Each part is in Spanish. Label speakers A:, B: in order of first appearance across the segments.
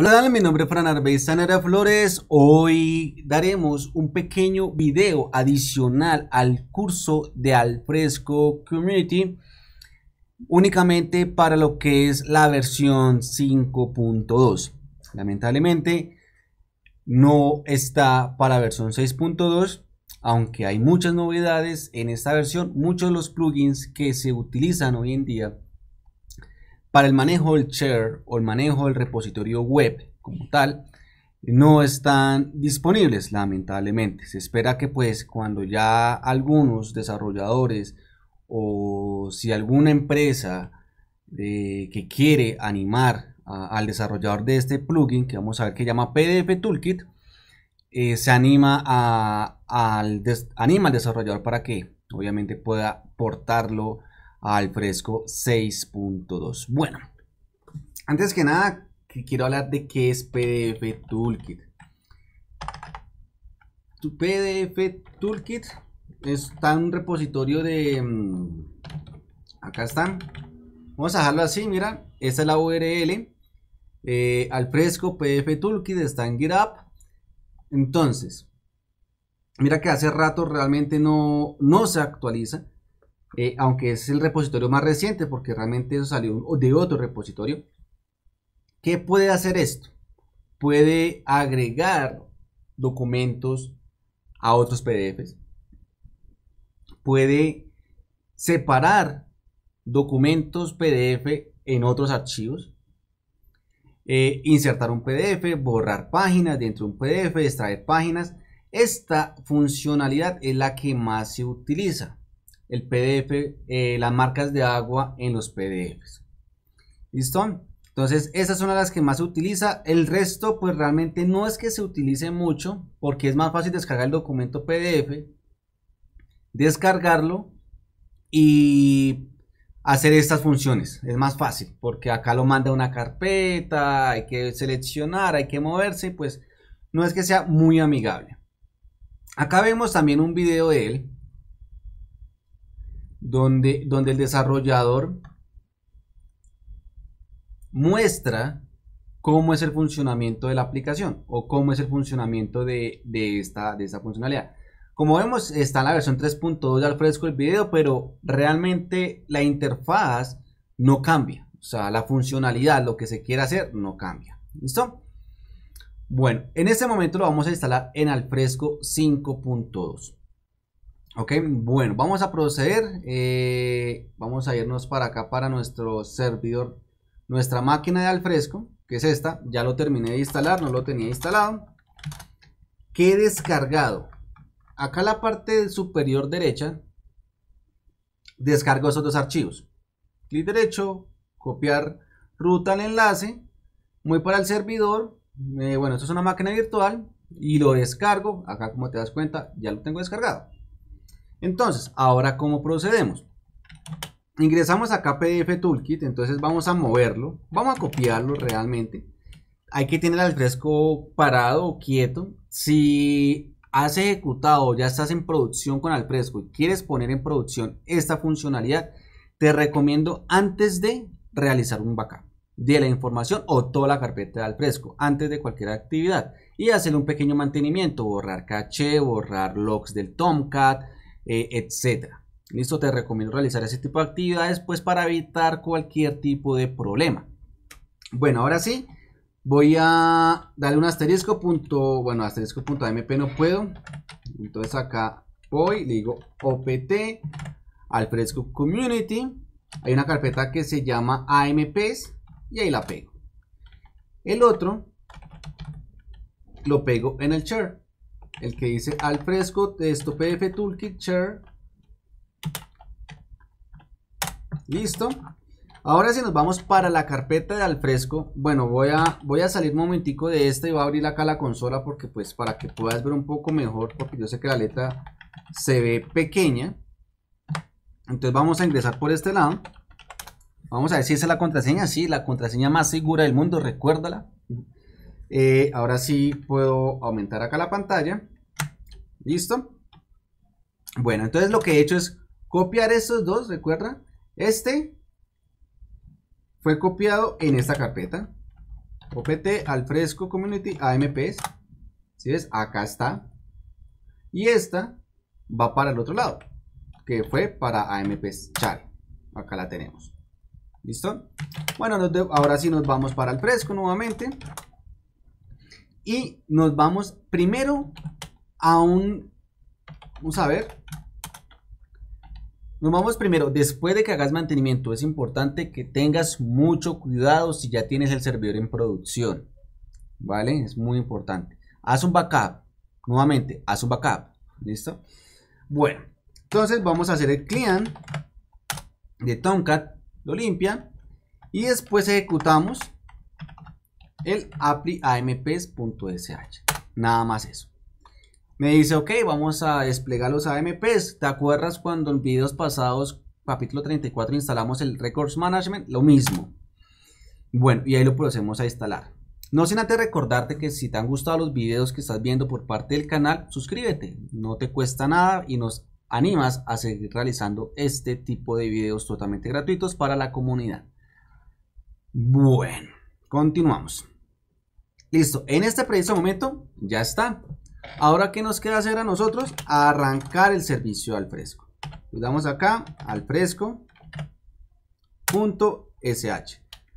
A: Hola, mi nombre es Fran Arbeza Flores. Hoy daremos un pequeño video adicional al curso de Alfresco Community únicamente para lo que es la versión 5.2. Lamentablemente no está para la versión 6.2, aunque hay muchas novedades en esta versión, muchos de los plugins que se utilizan hoy en día para el manejo del share o el manejo del repositorio web como tal, no están disponibles lamentablemente. Se espera que pues cuando ya algunos desarrolladores o si alguna empresa eh, que quiere animar al desarrollador de este plugin que vamos a ver que llama PDF Toolkit, eh, se anima, a, al anima al desarrollador para que obviamente pueda portarlo al fresco 6.2. Bueno, antes que nada, quiero hablar de qué es PDF Toolkit. Tu PDF Toolkit está en un repositorio de... Mm, acá están. Vamos a dejarlo así, mira. Esta es la URL. Eh, al fresco PDF Toolkit está en GitHub. Entonces, mira que hace rato realmente no, no se actualiza. Eh, aunque es el repositorio más reciente, porque realmente eso salió de otro repositorio. ¿Qué puede hacer esto? Puede agregar documentos a otros PDFs. Puede separar documentos PDF en otros archivos. Eh, insertar un PDF, borrar páginas dentro de un PDF, extraer páginas. Esta funcionalidad es la que más se utiliza el PDF, eh, las marcas de agua en los PDFs. ¿Listo? Entonces, esas son las que más se utiliza. El resto, pues realmente no es que se utilice mucho, porque es más fácil descargar el documento PDF, descargarlo y hacer estas funciones. Es más fácil, porque acá lo manda una carpeta, hay que seleccionar, hay que moverse, pues no es que sea muy amigable. Acá vemos también un video de él, donde, el desarrollador muestra cómo es el funcionamiento de la aplicación o cómo es el funcionamiento de, esta, funcionalidad. Como vemos, está en la versión 3.2 de Alfresco el video, pero realmente la interfaz no cambia. O sea, la funcionalidad, lo que se quiere hacer, no cambia. ¿Listo? Bueno, en este momento lo vamos a instalar en Alfresco 5.2. Ok, bueno, vamos a proceder. Eh, vamos a irnos para acá para nuestro servidor, nuestra máquina de Alfresco, que es esta. Ya lo terminé de instalar, no lo tenía instalado. Que he descargado. Acá la parte superior derecha descargo esos dos archivos. Clic derecho, copiar ruta al enlace, voy para el servidor. Eh, bueno, esto es una máquina virtual y lo descargo. Acá como te das cuenta, ya lo tengo descargado. Entonces, ahora cómo procedemos. Ingresamos acá PDF Toolkit, entonces vamos a moverlo, vamos a copiarlo realmente. Hay que tener al fresco parado o quieto. Si has ejecutado, ya estás en producción con Alfresco y quieres poner en producción esta funcionalidad, te recomiendo antes de realizar un backup de la información o toda la carpeta de Alfresco, antes de cualquier actividad y hacer un pequeño mantenimiento, borrar caché, borrar logs del Tomcat, eh, etcétera. Listo, te recomiendo realizar ese tipo de actividades pues para evitar cualquier tipo de problema. Bueno, ahora sí, voy a darle un asterisco punto, bueno, asterisco punto .mp no puedo. Entonces acá voy, le digo opt al Fresco Community. Hay una carpeta que se llama AMPs y ahí la pego. El otro lo pego en el share el que dice al fresco esto pf toolkit share listo ahora si nos vamos para la carpeta de al fresco bueno voy a voy a salir un momentico de esta y voy a abrir acá la consola porque pues para que puedas ver un poco mejor porque yo sé que la letra se ve pequeña entonces vamos a ingresar por este lado vamos a ver si esa es la contraseña sí la contraseña más segura del mundo recuérdala eh, ahora sí puedo aumentar acá la pantalla. Listo. Bueno, entonces lo que he hecho es copiar estos dos, recuerda. Este fue copiado en esta carpeta. OPT al fresco community AMPs. Si ¿Sí ves, acá está. Y esta va para el otro lado, que fue para AMPs char. Acá la tenemos. ¿Listo? Bueno, ahora sí nos vamos para el fresco nuevamente. Y nos vamos primero a un... Vamos a ver. Nos vamos primero, después de que hagas mantenimiento, es importante que tengas mucho cuidado si ya tienes el servidor en producción. ¿Vale? Es muy importante. Haz un backup. Nuevamente, haz un backup. ¿Listo? Bueno, entonces vamos a hacer el client de Tomcat. Lo limpia. Y después ejecutamos el applyAMPs.sh amps.sh. Nada más eso. Me dice, ok, vamos a desplegar los AMPs. ¿Te acuerdas cuando en videos pasados, capítulo 34, instalamos el Records Management? Lo mismo. Bueno, y ahí lo procedemos a instalar. No sin antes recordarte que si te han gustado los videos que estás viendo por parte del canal, suscríbete. No te cuesta nada y nos animas a seguir realizando este tipo de videos totalmente gratuitos para la comunidad. Bueno. Continuamos. Listo, en este preciso momento ya está. Ahora, ¿qué nos queda hacer a nosotros? Arrancar el servicio al fresco. Le damos acá al sh.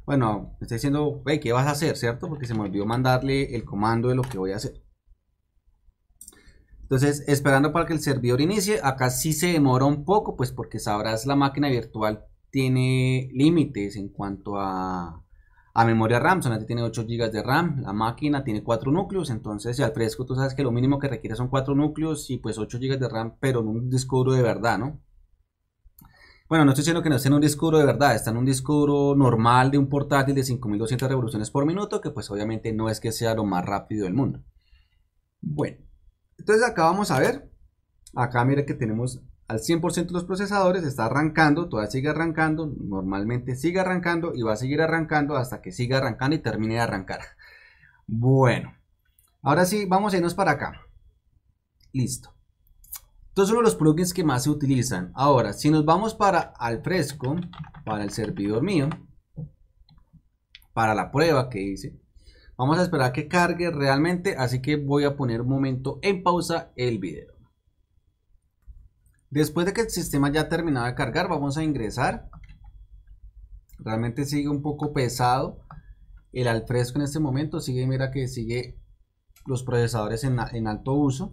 A: Bueno, me está diciendo, ¿qué vas a hacer? ¿Cierto? Porque se me olvidó mandarle el comando de lo que voy a hacer. Entonces, esperando para que el servidor inicie, acá sí se demora un poco, pues porque sabrás, la máquina virtual tiene límites en cuanto a a memoria RAM, solamente tiene 8 GB de RAM, la máquina tiene 4 núcleos, entonces si al fresco tú sabes que lo mínimo que requiere son 4 núcleos y pues 8 GB de RAM, pero en un disco duro de verdad, ¿no? Bueno, no estoy diciendo que no esté en un disco duro de verdad, está en un disco duro normal de un portátil de 5200 revoluciones por minuto, que pues obviamente no es que sea lo más rápido del mundo. Bueno, entonces acá vamos a ver, acá mira que tenemos al 100% de los procesadores, está arrancando, todavía sigue arrancando, normalmente sigue arrancando y va a seguir arrancando hasta que siga arrancando y termine de arrancar. Bueno, ahora sí, vamos a irnos para acá. Listo. Todos son los plugins que más se utilizan. Ahora, si nos vamos para al fresco, para el servidor mío, para la prueba que hice, vamos a esperar que cargue realmente, así que voy a poner un momento en pausa el video. Después de que el sistema ya ha terminado de cargar, vamos a ingresar. Realmente sigue un poco pesado el al fresco en este momento. Sigue, mira que sigue los procesadores en, en alto uso.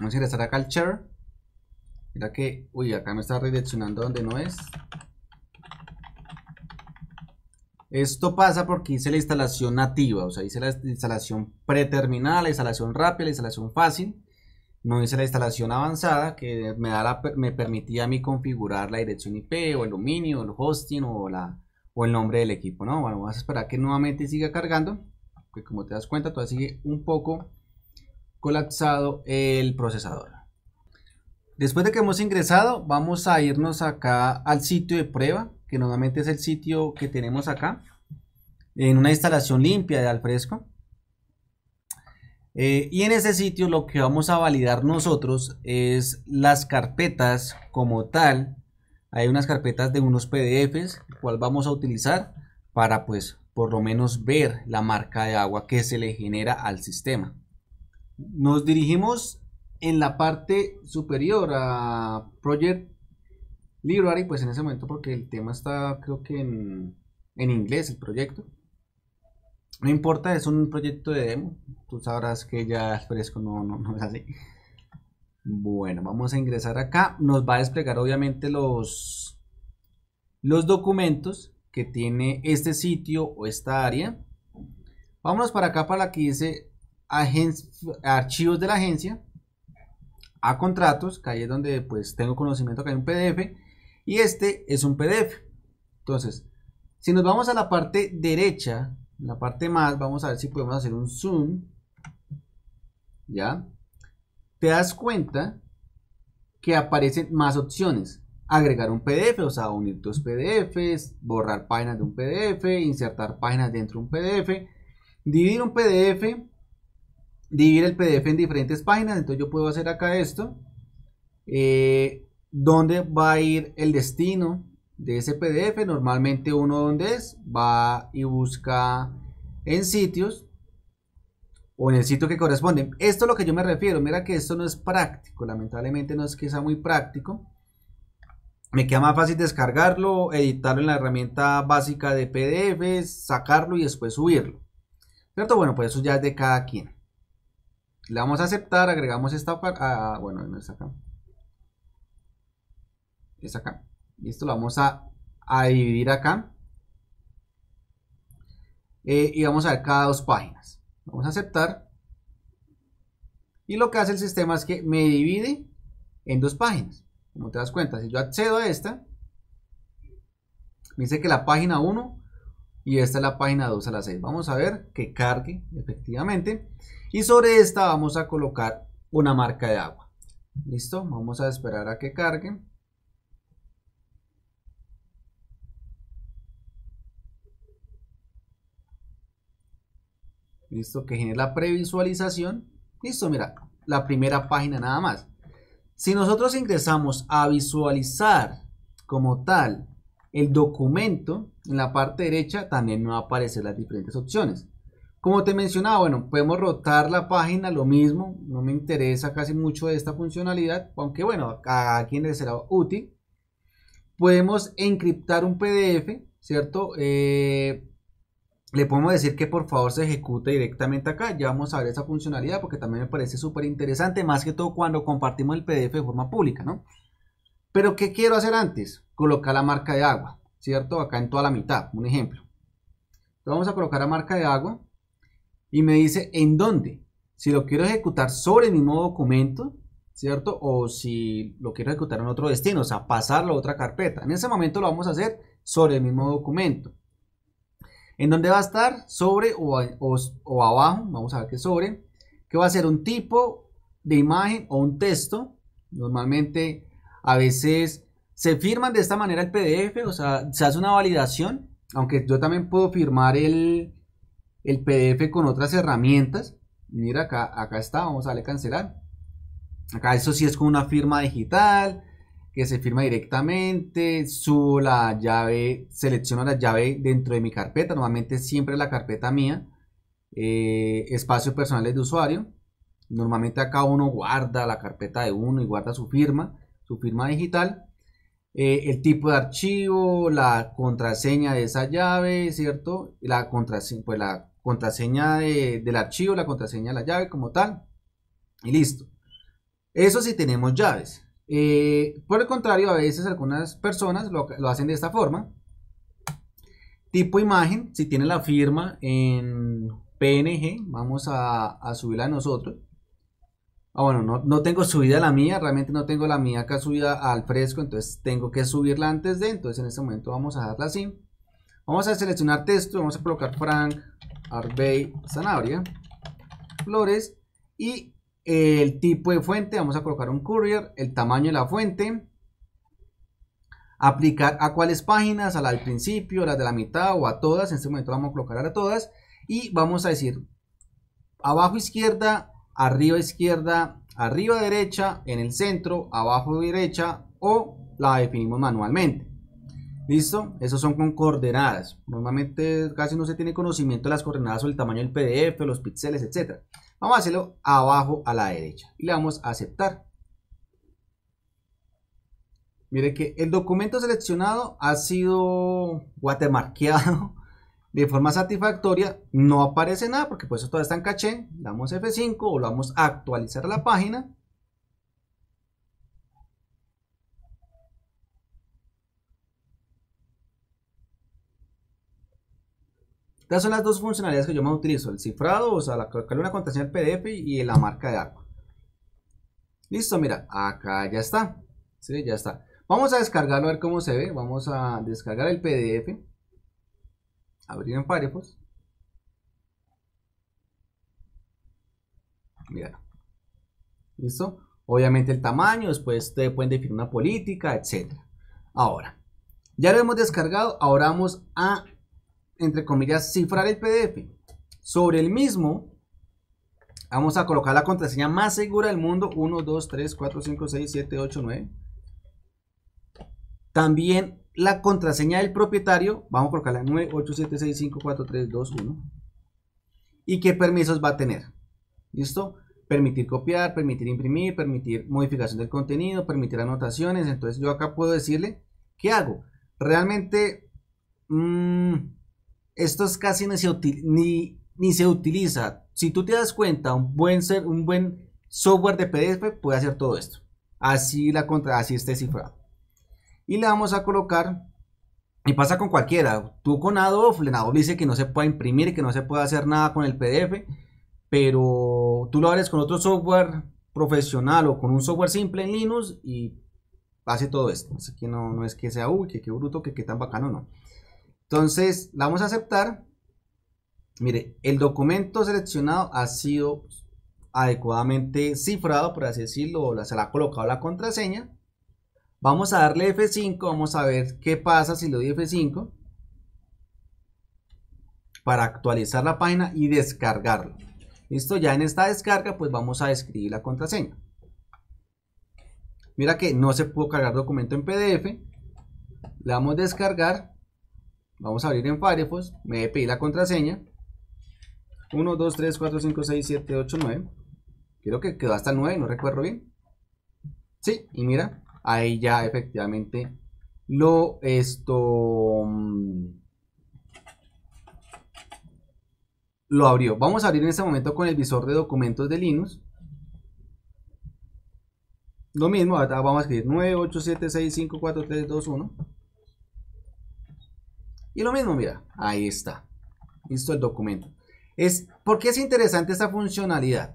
A: Vamos a ingresar acá al share. Mira que, uy, acá me está redireccionando donde no es. Esto pasa porque hice la instalación nativa, o sea, hice la instalación preterminada, la instalación rápida, la instalación fácil no hice la instalación avanzada que me, da me permitía a mí configurar la dirección IP o el dominio, el hosting o, la, o el nombre del equipo, ¿no? Bueno, a esperar que nuevamente siga cargando, porque como te das cuenta todavía sigue un poco colapsado el procesador. Después de que hemos ingresado, vamos a irnos acá al sitio de prueba, que normalmente es el sitio que tenemos acá, en una instalación limpia de al fresco. Eh, y en ese sitio lo que vamos a validar nosotros es las carpetas como tal. Hay unas carpetas de unos PDFs, cual vamos a utilizar para pues por lo menos ver la marca de agua que se le genera al sistema. Nos dirigimos en la parte superior a Project Library, pues en ese momento porque el tema está creo que en inglés el proyecto. No importa, es un proyecto de demo. Tú sabrás que ya fresco no, es así. Bueno, vamos a ingresar acá. Nos va a desplegar obviamente los, los documentos que tiene este sitio o esta área. Vámonos para acá para la que dice archivos de la agencia. A contratos, que ahí es donde pues tengo conocimiento que hay un PDF. Y este es un PDF. Entonces, si nos vamos a la parte derecha la parte más, vamos a ver si podemos hacer un zoom. ¿Ya? Te das cuenta que aparecen más opciones. Agregar un PDF, o sea, unir dos PDFs, borrar páginas de un PDF, insertar páginas dentro de un PDF, dividir un PDF, dividir el PDF en diferentes páginas. Entonces yo puedo hacer acá esto. donde eh, ¿Dónde va a ir el destino? de ese PDF, normalmente uno donde es, va y busca en sitios o en el sitio que corresponde. Esto es lo que yo me refiero, mira que esto no es práctico, lamentablemente no es que sea muy práctico. Me queda más fácil descargarlo, editarlo en la herramienta básica de PDF, sacarlo y después subirlo. ¿Cierto? Bueno, pues eso ya es de cada quien. Le vamos a aceptar, agregamos esta... Ah, bueno, no es acá. Es acá. Y esto lo vamos a, dividir acá. Eh, y vamos a ver cada dos páginas. Vamos a aceptar. Y lo que hace el sistema es que me divide en dos páginas. Como te das cuenta, si yo accedo a esta, me dice que la página 1 y esta es la página 2 a la 6. Vamos a ver que cargue efectivamente. Y sobre esta vamos a colocar una marca de agua. ¿Listo? Vamos a esperar a que cargue. Listo, que genera la previsualización. Listo, mira, la primera página nada más. Si nosotros ingresamos a visualizar como tal el documento, en la parte derecha también nos aparecen las diferentes opciones. Como te mencionaba, bueno, podemos rotar la página, lo mismo, no me interesa casi mucho esta funcionalidad, aunque bueno, a quien le será útil. Podemos encriptar un PDF, ¿cierto? Eh, le podemos decir que por favor se ejecute directamente acá. Ya vamos a ver esa funcionalidad porque también me parece súper interesante, más que todo cuando compartimos el PDF de forma pública, ¿no? Pero ¿qué quiero hacer antes? Colocar la marca de agua, ¿cierto? Acá en toda la mitad, un ejemplo. Entonces vamos a colocar la marca de agua y me dice en dónde. Si lo quiero ejecutar sobre el mismo documento, ¿cierto? O si lo quiero ejecutar en otro destino, o sea, pasarlo a otra carpeta. En ese momento lo vamos a hacer sobre el mismo documento en dónde va a estar sobre o, abajo, vamos a ver que sobre, que va a ser un tipo de imagen o un texto. Normalmente a veces se firman de esta manera el PDF, o sea, se hace una validación, aunque yo también puedo firmar el, PDF con otras herramientas. Mira acá, acá está, vamos a darle cancelar. Acá eso sí es con una firma digital, que se firma directamente, subo la llave, selecciono la llave dentro de mi carpeta, normalmente siempre la carpeta mía, eh, espacios personales de usuario, normalmente acá uno guarda la carpeta de uno y guarda su firma, su firma digital, eh, el tipo de archivo, la contraseña de esa llave, ¿cierto? La contraseña, pues la contraseña del archivo, la contraseña de la llave como tal, y listo. Eso si sí tenemos llaves. Eh, por el contrario, a veces algunas personas lo, hacen de esta forma. Tipo imagen, si tiene la firma en PNG, vamos a, a subirla nosotros. Ah, bueno, no, tengo subida la mía, realmente no tengo la mía acá subida al fresco, entonces tengo que subirla antes de, entonces en este momento vamos a darla así. Vamos a seleccionar texto, vamos a colocar Frank Arbey Zanabria Flores y el tipo de fuente, vamos a colocar un courier, el tamaño de la fuente, aplicar a cuáles páginas, a la del principio, a la de la mitad o a todas, en este momento vamos a colocar a todas y vamos a decir abajo izquierda, arriba izquierda, arriba derecha, en el centro, abajo derecha o la definimos manualmente. ¿Listo? Esos son con coordenadas. Normalmente casi no se tiene conocimiento de las coordenadas o el tamaño del PDF, los píxeles, etcétera. Vamos a hacerlo abajo a la derecha y le vamos a aceptar. Mire que el documento seleccionado ha sido guatemarqueado de forma satisfactoria. No aparece nada porque pues eso todavía está en caché. Damos F5 o lo vamos a actualizar la página. Estas son las dos funcionalidades que yo más utilizo, el cifrado, o sea, la, una contraseña PDF y la marca de agua. Listo, mira, acá ya está. Sí, ya está. Vamos a descargarlo a ver cómo se ve. Vamos a descargar el PDF. Abrir en Firefox. Mira. ¿Listo? Obviamente el tamaño, después te pueden definir una política, etc. Ahora, ya lo hemos descargado. Ahora vamos a entre comillas, cifrar el PDF. Sobre el mismo, vamos a colocar la contraseña más segura del mundo, 1, 2, 3, 4, 5, 6, 7, 8, 9. También la contraseña del propietario, vamos a colocarla 1 ¿Y qué permisos va a tener? ¿Listo? Permitir copiar, permitir imprimir, permitir modificación del contenido, permitir anotaciones. Entonces yo acá puedo decirle, ¿qué hago? Realmente, mmm, es casi ni se, utiliza. Si tú te das cuenta, un buen, ser, un buen software de PDF puede hacer todo esto. Así, la contra, así esté cifrado. Y le vamos a colocar, y pasa con cualquiera, tú con Adobe, Adobe dice que no se puede imprimir, que no se puede hacer nada con el PDF, pero tú lo haces con otro software profesional o con un software simple en Linux y hace todo esto. Así que no, no es que sea, uy, que qué bruto, que qué tan bacano, no. Entonces, vamos a aceptar. Mire, el documento seleccionado ha sido adecuadamente cifrado, por así decirlo, se le ha colocado la contraseña. Vamos a darle F5, vamos a ver qué pasa si le doy F5 para actualizar la página y descargarlo. Listo, ya en esta descarga pues vamos a escribir la contraseña. Mira que no se pudo cargar documento en PDF. Le damos descargar. Vamos a abrir en Firefox. Me pedí la contraseña. 1, 2, 3, 4, 5, 6, 7, 8, 9. Creo que quedó hasta el 9, no recuerdo bien. Sí, y mira, ahí ya efectivamente lo esto mm, lo abrió. Vamos a abrir en este momento con el visor de documentos de Linux. Lo mismo, vamos a escribir 1, y lo mismo, mira, ahí está. Listo el documento. Es, ¿Por qué es interesante esta funcionalidad?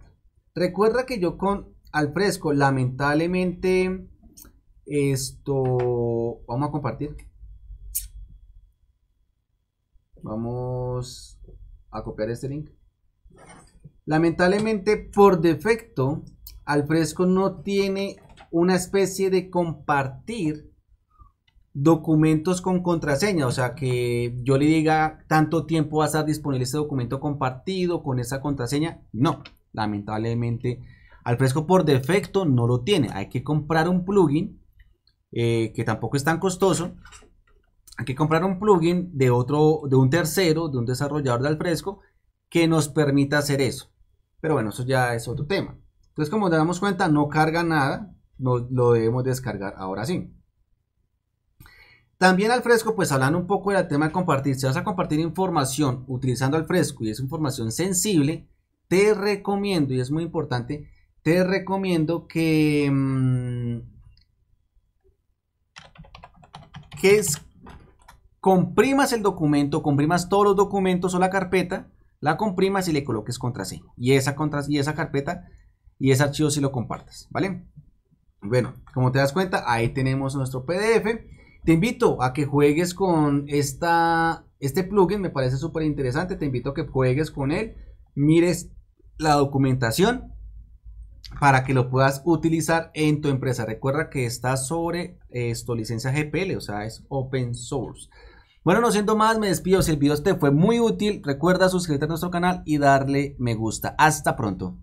A: Recuerda que yo con Alfresco, lamentablemente, esto, vamos a compartir. Vamos a copiar este link. Lamentablemente, por defecto, Alfresco no tiene una especie de compartir documentos con contraseña, o sea, que yo le diga tanto tiempo vas a disponer disponible este documento compartido con esa contraseña, no, lamentablemente al fresco por defecto no lo tiene, hay que comprar un plugin eh, que tampoco es tan costoso, hay que comprar un plugin de otro, de un tercero, de un desarrollador de Alfresco que nos permita hacer eso, pero bueno, eso ya es otro tema. Entonces, como nos damos cuenta, no carga nada, no lo debemos descargar ahora sí. También al fresco, pues hablando un poco del tema de compartir, si vas a compartir información utilizando al fresco y es información sensible, te recomiendo, y es muy importante, te recomiendo que, mm, que comprimas el documento, comprimas todos los documentos o la carpeta, la comprimas y le coloques contraseña. Y esa, y esa carpeta y ese archivo si lo compartas, ¿vale? Bueno, como te das cuenta, ahí tenemos nuestro PDF. Te invito a que juegues con esta, este plugin, me parece súper interesante. Te invito a que juegues con él, mires la documentación para que lo puedas utilizar en tu empresa. Recuerda que está sobre eh, esto, licencia GPL, o sea, es open source. Bueno, no siento más, me despido. Si el video te fue muy útil, recuerda suscribirte a nuestro canal y darle me gusta. Hasta pronto.